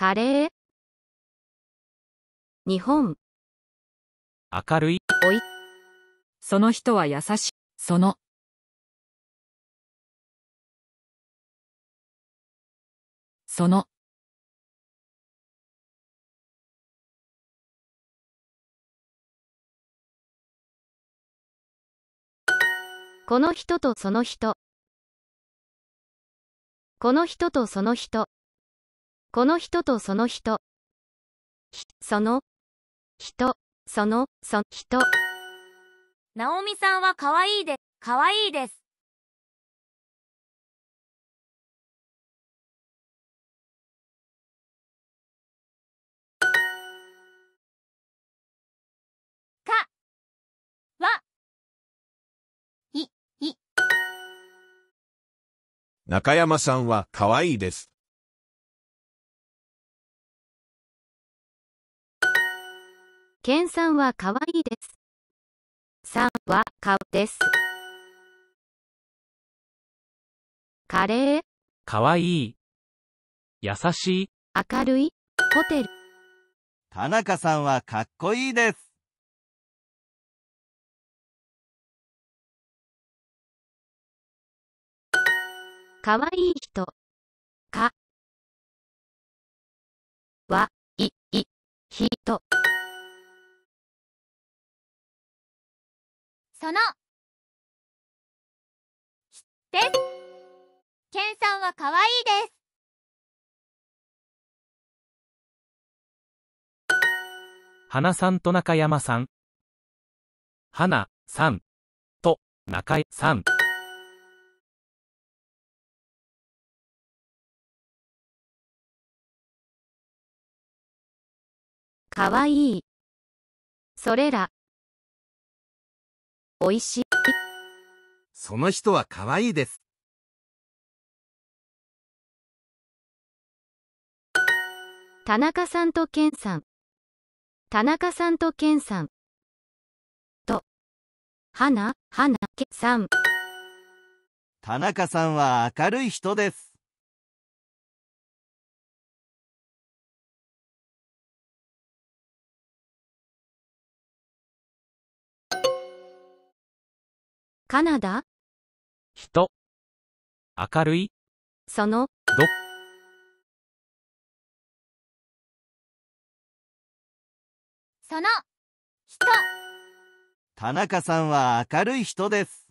カレー日本明るいおいその人は優しいそのそのこの人とその人この人とその人この人とその人。その、人、その、その人そのそ人直美さんは可愛いで、可愛いです。か、わ、い、い。中山さんは可愛いです。ケンさんは可愛いです。さんは顔です。カレー。可愛いい。優しい。明るい。ホテル。田中さんはかっこいいです。かわいい人。か。は、い、い、人。そのですケンさんは可愛いです花さんと中山さん花さんと中井さん可愛いい。それら。おいしい。その人は可愛いです。田中さんとケンさん。田中さんとケンさん。と、花、花、けさん。田中さんは明るい人です。カナダ人明るいそのど田中さんは明るい人です